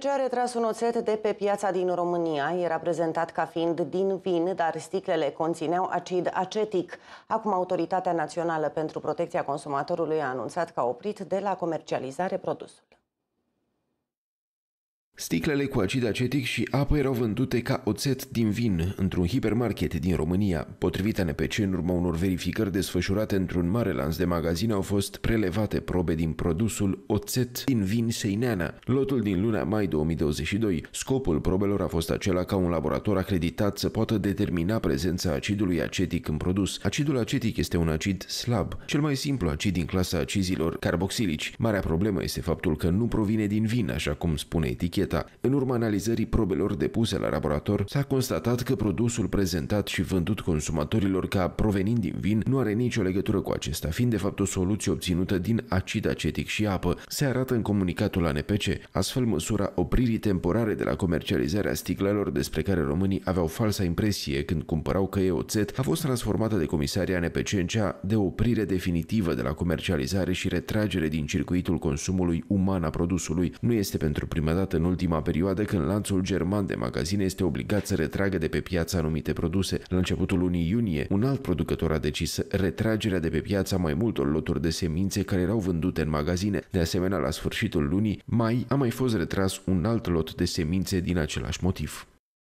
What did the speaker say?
Ce a retras un oțet de pe piața din România era prezentat ca fiind din vin, dar sticlele conțineau acid acetic. Acum Autoritatea Națională pentru Protecția Consumatorului a anunțat că a oprit de la comercializare produsul. Sticlele cu acid acetic și apă erau vândute ca oțet din vin într-un hipermarket din România. Potrivit ANPC, în urma unor verificări desfășurate într-un mare lanț de magazine, au fost prelevate probe din produsul oțet din vin Seineana, lotul din luna mai 2022. Scopul probelor a fost acela ca un laborator acreditat să poată determina prezența acidului acetic în produs. Acidul acetic este un acid slab, cel mai simplu acid din clasa acizilor carboxilici. Marea problemă este faptul că nu provine din vin, așa cum spune eticheta amprenta. În urma analizării probelor depuse la laborator, s-a constatat că produsul prezentat și vândut consumatorilor ca provenind din vin nu are nicio legătură cu acesta, fiind de fapt o soluție obținută din acid acetic și apă, se arată în comunicatul ANPC. Astfel, măsura opririi temporare de la comercializarea sticlelor despre care românii aveau falsa impresie când cumpărau că e oțet a fost transformată de comisaria ANPC în cea de oprire definitivă de la comercializare și retragere din circuitul consumului uman a produsului. Nu este pentru prima dată în ultimul ultima perioadă când lanțul german de magazine este obligat să retragă de pe piață anumite produse. La începutul lunii iunie, un alt producător a decis retragerea de pe piața mai multor loturi de semințe care erau vândute în magazine. De asemenea, la sfârșitul lunii mai a mai fost retras un alt lot de semințe din același motiv.